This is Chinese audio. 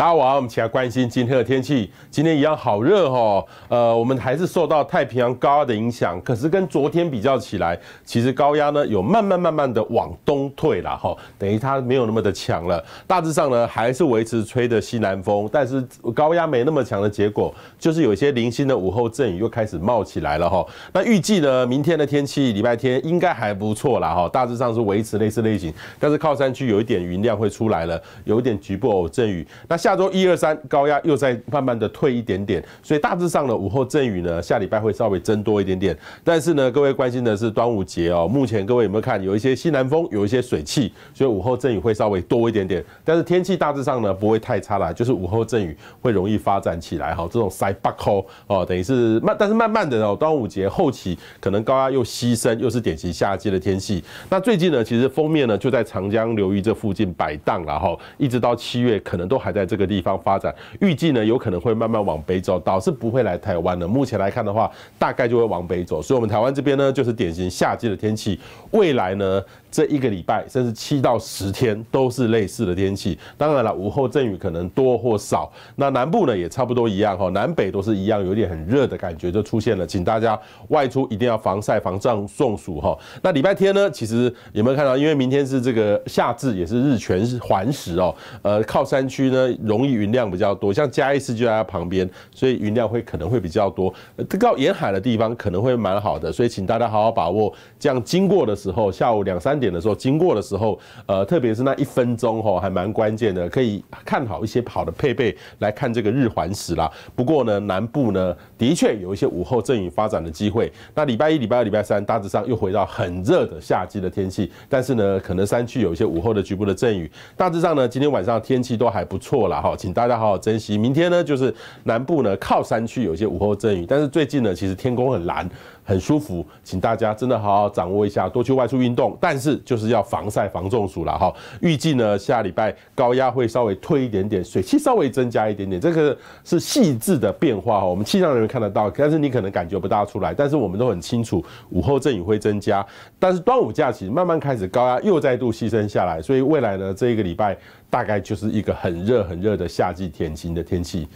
大家好，我们起来关心今天的天气。今天一样好热哈。呃，我们还是受到太平洋高压的影响，可是跟昨天比较起来，其实高压呢有慢慢慢慢的往东退了哈，等于它没有那么的强了。大致上呢还是维持吹的西南风，但是高压没那么强的结果，就是有一些零星的午后阵雨又开始冒起来了哈。那预计呢明天的天气，礼拜天应该还不错啦哈。大致上是维持类似类型，但是靠山区有一点云量会出来了，有一点局部偶阵雨。那下。下周一二三，高压又在慢慢的退一点点，所以大致上呢，午后阵雨呢，下礼拜会稍微增多一点点。但是呢，各位关心的是端午节哦。目前各位有没有看，有一些西南风，有一些水汽，所以午后阵雨会稍微多一点点。但是天气大致上呢，不会太差啦，就是午后阵雨会容易发展起来哈。这种塞巴扣哦，等于是慢，但是慢慢的哦，端午节后期可能高压又牺牲，又是典型夏季的天气。那最近呢，其实封面呢就在长江流域这附近摆荡了哈，一直到七月可能都还在。这个地方发展预计呢，有可能会慢慢往北走，倒是不会来台湾的。目前来看的话，大概就会往北走，所以我们台湾这边呢，就是典型夏季的天气。未来呢？这一个礼拜，甚至七到十天都是类似的天气。当然了，午后阵雨可能多或少。那南部呢，也差不多一样哈。南北都是一样，有点很热的感觉就出现了。请大家外出一定要防晒、防胀、中暑哈。那礼拜天呢，其实有没有看到？因为明天是这个夏至，也是日全环食哦。呃，靠山区呢，容易云量比较多，像嘉义市就在它旁边，所以云量会可能会比较多。靠沿海的地方可能会蛮好的，所以请大家好好把握。这样经过的时候，下午两三。点的时候，经过的时候，呃，特别是那一分钟哈，还蛮关键的，可以看好一些好的配备来看这个日环食啦。不过呢，南部呢，的确有一些午后阵雨发展的机会。那礼拜一、礼拜二、礼拜三，大致上又回到很热的夏季的天气，但是呢，可能山区有一些午后的局部的阵雨。大致上呢，今天晚上天气都还不错啦。哈，请大家好好珍惜。明天呢，就是南部呢靠山区有一些午后阵雨，但是最近呢，其实天空很蓝，很舒服，请大家真的好好掌握一下，多去外出运动。但是。就是要防晒防中暑了哈。预计呢下礼拜高压会稍微退一点点，水汽稍微增加一点点，这个是细致的变化哈。我们气象人员看得到，但是你可能感觉不大出来。但是我们都很清楚，午后阵雨会增加。但是端午假期慢慢开始，高压又再度牺牲下来，所以未来呢这一个礼拜大概就是一个很热很热的夏季天晴的天气。